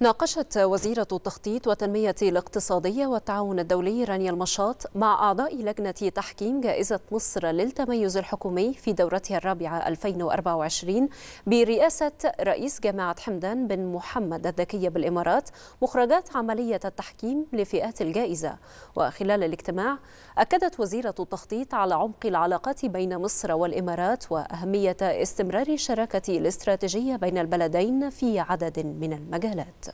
ناقشت وزيرة التخطيط والتنمية الاقتصادية والتعاون الدولي رانيا المشاط مع أعضاء لجنة تحكيم جائزة مصر للتميز الحكومي في دورتها الرابعة 2024 برئاسة رئيس جامعة حمدان بن محمد الذكية بالإمارات مخرجات عملية التحكيم لفئات الجائزة وخلال الاجتماع أكدت وزيرة التخطيط على عمق العلاقات بين مصر والإمارات وأهمية استمرار الشراكة الاستراتيجية بين البلدين في عدد من المجالات